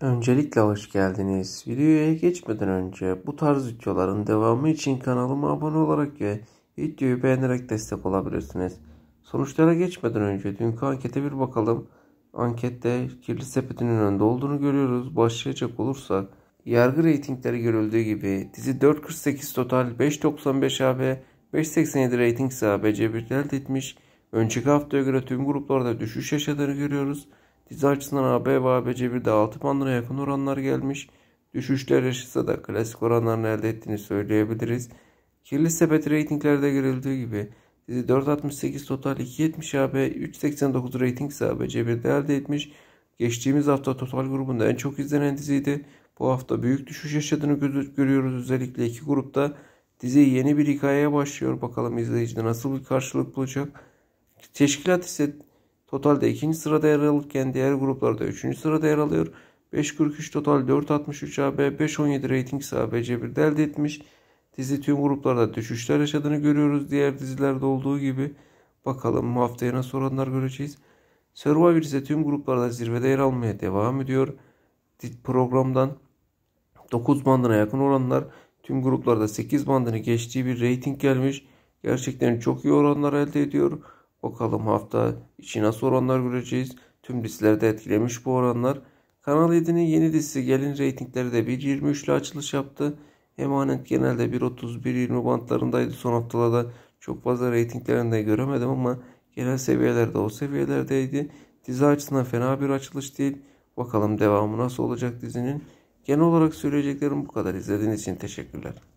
Öncelikle hoş geldiniz. Videoya geçmeden önce bu tarz videoların devamı için kanalıma abone olarak ve videoyu beğenerek destek olabilirsiniz. Sonuçlara geçmeden önce dünkü ankete bir bakalım. Ankette kirli sepetinin önde olduğunu görüyoruz. Başlayacak olursak yargı reytingleri görüldüğü gibi dizi 4.48 total 5.95 AB 5.87 reyting ise ABC1'de elde etmiş. Önceki haftaya göre tüm gruplarda düşüş yaşadığını görüyoruz. Dizi açısından AB ve ABC1'de 6 bandına yakın oranlar gelmiş. Düşüşler yaşasa da klasik oranlarını elde ettiğini söyleyebiliriz. Kirli sepet reytinglerde görüldüğü gibi dizi 4.68 total 2.70 AB 3.89 reyting ise abc de elde etmiş. Geçtiğimiz hafta total grubunda en çok izlenen diziydi. Bu hafta büyük düşüş yaşadığını görüyoruz. Özellikle iki grupta dizi yeni bir hikayeye başlıyor. Bakalım izleyicide nasıl bir karşılık bulacak. Teşkilat ise Totalde ikinci sırada yer alırken diğer gruplarda üçüncü sırada yer alıyor. 5.43 total 4.63 AB 5.17 rating ise ABC1'de elde etmiş. Dizi tüm gruplarda düşüşler yaşadığını görüyoruz. Diğer dizilerde olduğu gibi. Bakalım haftaya nasıl oranlar göreceğiz. Survivor ise tüm gruplarda zirvede yer almaya devam ediyor. Programdan 9 bandına yakın oranlar tüm gruplarda 8 bandını geçtiği bir rating gelmiş. Gerçekten çok iyi oranlar elde ediyor. Bakalım hafta içi nasıl oranlar göreceğiz. Tüm dizilerde etkilemiş bu oranlar. Kanal 7'nin yeni dizisi gelin reytingleri de 1.23 ile açılış yaptı. Emanet genelde 1.30-1.20 bantlarındaydı son haftalarda. Çok fazla reytinglerini de göremedim ama genel seviyelerde o seviyelerdeydi. Dizi açısından fena bir açılış değil. Bakalım devamı nasıl olacak dizinin. Genel olarak söyleyeceklerim bu kadar. İzlediğiniz için teşekkürler.